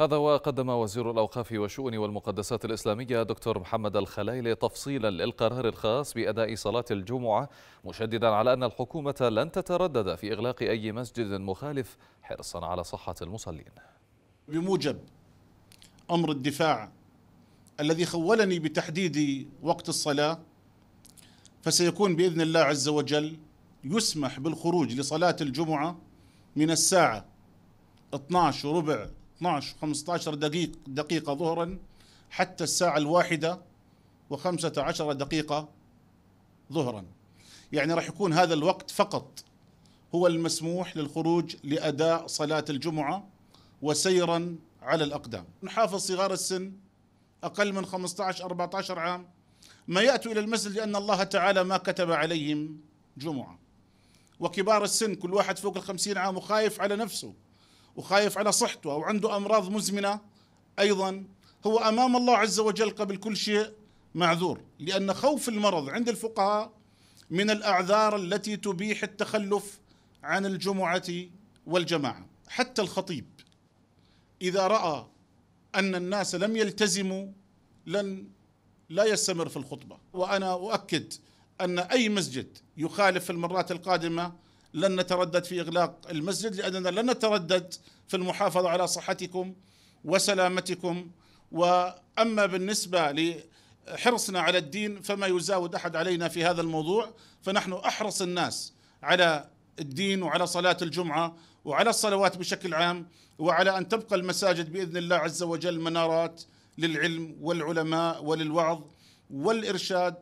هذا وقدم وزير الأوقاف والشؤون والمقدسات الإسلامية دكتور محمد الخلايلي تفصيلا للقرار الخاص بأداء صلاة الجمعة مشددا على أن الحكومة لن تتردد في إغلاق أي مسجد مخالف حرصا على صحة المصلين بموجب أمر الدفاع الذي خولني بتحديد وقت الصلاة فسيكون بإذن الله عز وجل يسمح بالخروج لصلاة الجمعة من الساعة 12 وربع 12 15 دقيق دقيقة ظهرا حتى الساعة الواحدة الواحدة و15 دقيقة ظهرا يعني راح يكون هذا الوقت فقط هو المسموح للخروج لأداء صلاة الجمعة وسيرا على الأقدام نحافظ صغار السن أقل من 15 14 عام ما يأتوا إلى المسجد لأن الله تعالى ما كتب عليهم جمعة وكبار السن كل واحد فوق الخمسين عام وخايف على نفسه وخايف على صحته أو عنده أمراض مزمنة أيضا هو أمام الله عز وجل قبل كل شيء معذور لأن خوف المرض عند الفقهاء من الأعذار التي تبيح التخلف عن الجمعة والجماعة حتى الخطيب إذا رأى أن الناس لم يلتزموا لن لا يستمر في الخطبة وأنا أؤكد أن أي مسجد يخالف في المرات القادمة لن نتردد في اغلاق المسجد لاننا لن نتردد في المحافظه على صحتكم وسلامتكم واما بالنسبه لحرصنا على الدين فما يزاود احد علينا في هذا الموضوع فنحن احرص الناس على الدين وعلى صلاه الجمعه وعلى الصلوات بشكل عام وعلى ان تبقى المساجد باذن الله عز وجل منارات للعلم والعلماء وللوعظ والارشاد